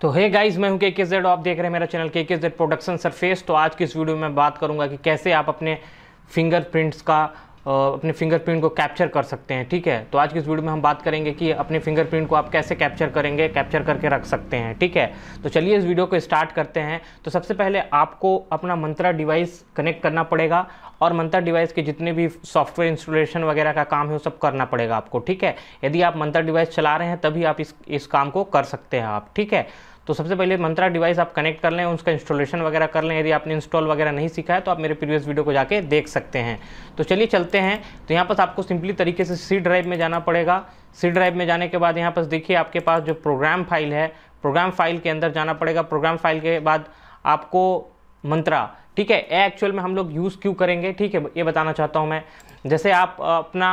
तो hey guys मैं हूं के के जेड आप देख रहे हैं मेरा चैनल के के जेड प्रोडक्शन सरफेस तो आज की इस वीडियो में बात करूंगा कि कैसे आप अपने फिंगरप्रिंट्स का अपने फिंगरप्रिंट को कैप्चर कर सकते हैं ठीक है तो आज की इस वीडियो में हम बात करेंगे कि अपने फिंगरप्रिंट को आप कैसे कैप्चर करेंगे कैप्चर करके रख सकते हैं ठीक है तो चलिए इस वीडियो को स्टार्ट करते हैं तो सबसे पहले आपको अपना मंत्रा डिवाइस कनेक्ट करना पड़ेगा और मंत्रा डिवाइस के जितने भी सॉफ्टवेयर इंस्टॉलेशन वगैरह का काम है वो सब करना पड़ेगा आपको ठीक है यदि आप मंत्रा डिवाइस चला रहे हैं तभी आप इस इस काम को कर सकते हैं आप ठीक है तो सबसे पहले मंत्रा डिवाइस आप कनेक्ट कर लें उसका इंस्टॉलेशन वगैरह कर लें यदि आपने इंस्टॉल वगैरह नहीं सीखा है तो आप मेरे प्रीवियस वीडियो को जाके देख सकते हैं तो चलिए चलते हैं तो यहाँ पर आपको सिंपली तरीके से सी ड्राइव में जाना पड़ेगा सी ड्राइव में जाने के बाद यहाँ पर देखिए आपके पास जो प्रोग्राम फाइल है प्रोग्राम फाइल के अंदर जाना पड़ेगा प्रोग्राम फाइल के बाद आपको मंत्रा ठीक है ए एक्चुअल में हम लोग यूज़ क्यों करेंगे ठीक है ये बताना चाहता हूँ मैं जैसे आप अपना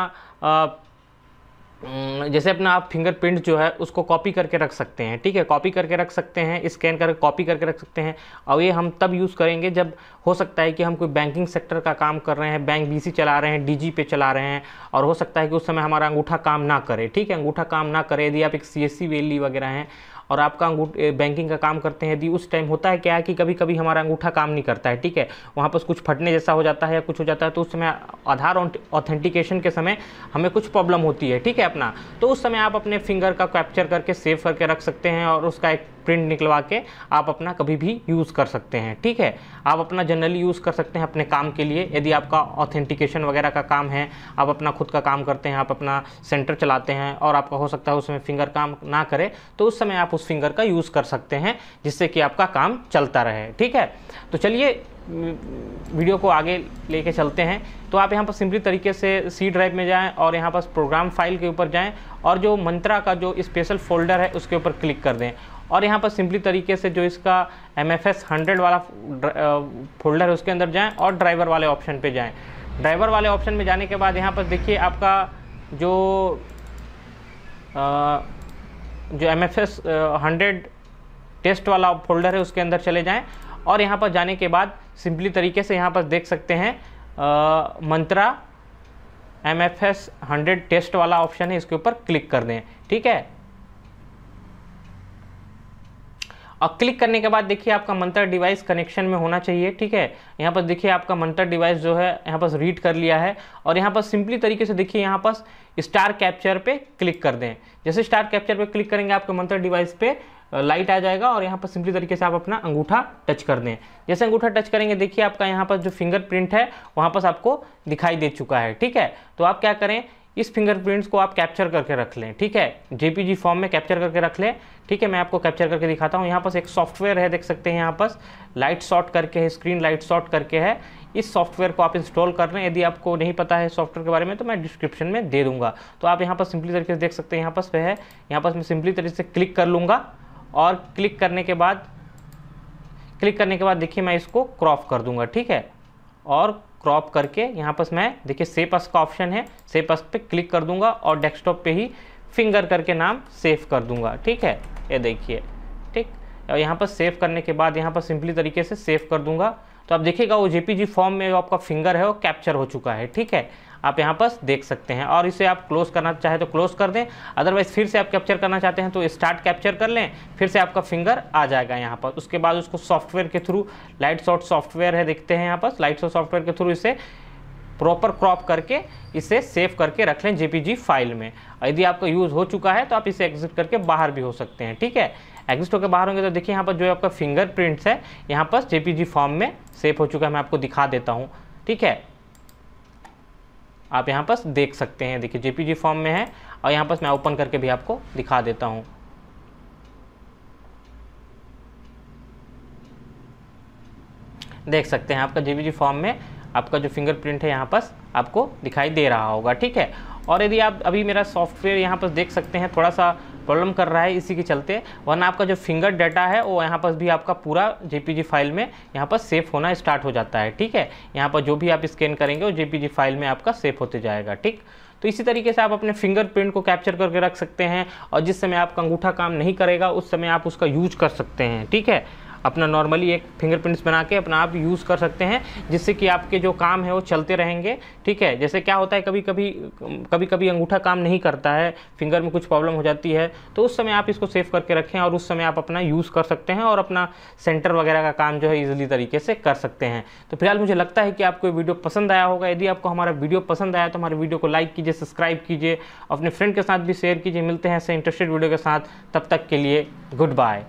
हम्म, जैसे अपना आप फिंगरप्रिंट जो है उसको कॉपी करके रख सकते हैं ठीक है कॉपी करके रख सकते हैं स्कैन करके कॉपी करके रख सकते हैं और ये हम तब यूज़ करेंगे जब हो सकता है कि हम कोई बैंकिंग सेक्टर का काम कर रहे हैं बैंक बीसी चला रहे हैं डीजी पे चला रहे हैं और हो सकता है कि उस समय हमारा अंगूठा काम ना करे ठीक है अंगूठा काम ना करे यदि आप एक सी एस वगैरह हैं और आपका बैंकिंग का काम करते हैं यदि उस टाइम होता है क्या है कि कभी कभी हमारा अंगूठा काम नहीं करता है ठीक है वहाँ पर कुछ फटने जैसा हो जाता है या कुछ हो जाता है तो उस समय आधार ऑथेंटिकेशन के समय हमें कुछ प्रॉब्लम होती है ठीक है अपना तो उस समय आप अपने फिंगर का कैप्चर करके सेव करके रख सकते हैं और उसका एक प्रिंट निकलवा के आप अपना कभी भी यूज़ कर सकते हैं ठीक है आप अपना जनरली यूज़ कर सकते हैं अपने काम के लिए यदि आपका ऑथेंटिकेशन वगैरह का काम है आप अपना खुद का काम करते हैं आप अपना सेंटर चलाते हैं और आपका हो सकता है उसमें फिंगर काम ना करे तो उस समय आप उस फिंगर का यूज़ कर सकते हैं जिससे कि आपका काम चलता रहे ठीक है तो चलिए वीडियो को आगे लेके चलते हैं तो आप यहाँ पर सिंपली तरीके से सी ड्राइव में जाएं और यहाँ पर प्रोग्राम फाइल के ऊपर जाएं और जो मंत्रा का जो स्पेशल फोल्डर है उसके ऊपर क्लिक कर दें और यहाँ पर सिंपली तरीके से जो इसका एम एफ एस हंड्रेड वाला फोल्डर है उसके अंदर जाएँ और ड्राइवर वाले ऑप्शन पर जाएँ ड्राइवर वाले ऑप्शन में जाने के बाद यहाँ पर देखिए आपका जो आ, जो M F S hundred test वाला फोल्डर है उसके अंदर चले जाएँ और यहाँ पर जाने के बाद सिंपली तरीके से यहाँ पर देख सकते हैं आ, Mantra M F S hundred test वाला ऑप्शन है इसके ऊपर क्लिक कर दें ठीक है और क्लिक करने के बाद देखिए आपका मंत्र डिवाइस कनेक्शन में होना चाहिए ठीक है यहाँ पर देखिए आपका मंत्र डिवाइस जो है यहाँ पर रीड कर लिया है और यहाँ पर सिंपली तरीके से देखिए यहाँ पर स्टार कैप्चर पे क्लिक कर दें जैसे स्टार कैप्चर पे क्लिक करेंगे आपके मंत्र डिवाइस पे लाइट आ जाएगा और यहाँ पर सिंपली तरीके से आप अपना अंगूठा टच कर दें जैसे अंगूठा टच करेंगे देखिए आपका यहाँ पर जो फिंगरप्रिंट है वहाँ पर आपको दिखाई दे चुका है ठीक है तो आप क्या करें इस फिंगरप्रिंट्स को आप कैप्चर करके रख लें ठीक है जेपीजी फॉर्म में कैप्चर करके रख लें ठीक है मैं आपको कैप्चर करके दिखाता हूँ यहाँ पास एक सॉफ्टवेयर है देख सकते हैं यहाँ पास लाइट शॉर्ट करके है स्क्रीन लाइट शॉर्ट करके है इस सॉफ्टवेयर को आप इंस्टॉल कर रहे हैं यदि आपको नहीं पता है सॉफ्टवेयर के बारे में तो मैं डिस्क्रिप्शन में दे दूंगा तो आप यहाँ पर सिंपली तरीके से देख सकते हैं यहाँ पास वह है यहाँ पास मैं सिंपली तरीके से क्लिक कर लूँगा और क्लिक करने के बाद क्लिक करने के बाद देखिए मैं इसको क्रॉप कर दूंगा ठीक है और क्रॉप करके यहाँ पर मैं देखिए सेप अस का ऑप्शन है सेप अस पे क्लिक कर दूंगा और डेस्कटॉप पे ही फिंगर करके नाम सेव कर दूंगा ठीक है ये देखिए ठीक और यहाँ पर सेव करने के बाद यहाँ पर सिंपली तरीके से सेव कर दूंगा तो आप देखिएगा वो जेपीजी फॉर्म में जो आपका फिंगर है वो कैप्चर हो चुका है ठीक है आप यहाँ पर देख सकते हैं और इसे आप क्लोज करना चाहे तो क्लोज कर दें अदरवाइज़ फिर से आप कैप्चर करना चाहते हैं तो स्टार्ट कैप्चर कर लें फिर से आपका फिंगर आ जाएगा यहाँ पर उसके बाद उसको सॉफ्टवेयर के थ्रू लाइट शॉट सॉफ्टवेयर है देखते हैं यहाँ पर लाइट शॉट सॉफ्टवेयर के थ्रू इसे प्रॉपर क्रॉप करके इसे सेव करके रख लें जेपीजी फाइल में यदि आपका यूज़ हो चुका है तो आप इसे एग्जिट करके बाहर भी हो सकते हैं ठीक है एग्जिट होकर बाहर होंगे तो देखिए यहाँ पर जो आपका प्रिंट्स है यहाँ पर जेपीजी फॉर्म में सेव हो चुका है मैं आपको दिखा देता हूँ ठीक है आप यहाँ पर देख सकते हैं देखिए जेपीजी फॉर्म में है और यहाँ पर मैं ओपन करके भी आपको दिखा देता हूँ देख सकते हैं आपका जेपीजी फॉर्म में आपका जो फिंगरप्रिंट है यहाँ पर आपको दिखाई दे रहा होगा ठीक है और यदि आप अभी मेरा सॉफ्टवेयर यहाँ पर देख सकते हैं थोड़ा सा प्रॉब्लम कर रहा है इसी के चलते वरना आपका जो फिंगर डाटा है वो यहाँ पर भी आपका पूरा जेपीजी फाइल में यहाँ पर सेफ होना स्टार्ट हो जाता है ठीक है यहाँ पर जो भी आप स्कैन करेंगे वो जेपीजी फाइल में आपका सेफ होते जाएगा ठीक तो इसी तरीके से आप अपने फिंगरप्रिंट को कैप्चर करके रख सकते हैं और जिस समय आपका अंगूठा काम नहीं करेगा उस समय आप उसका यूज कर सकते हैं ठीक है अपना नॉर्मली एक फिंगरप्रिंट्स बना के अपना आप यूज़ कर सकते हैं जिससे कि आपके जो काम है वो चलते रहेंगे ठीक है जैसे क्या होता है कभी कभी कभी कभी अंगूठा काम नहीं करता है फिंगर में कुछ प्रॉब्लम हो जाती है तो उस समय आप इसको सेव करके रखें और उस समय आप अपना यूज़ कर सकते हैं और अपना सेंटर वगैरह का काम जो है ईजिली तरीके से कर सकते हैं तो फिलहाल मुझे लगता है कि आपको ये वीडियो पसंद आया होगा यदि आपको हमारा वीडियो पसंद आया तो हमारे वीडियो को लाइक कीजिए सब्सक्राइब कीजिए अपने फ्रेंड के साथ भी शेयर कीजिए मिलते हैं ऐसे इंटरेस्टेड वीडियो के साथ तब तक के लिए गुड बाय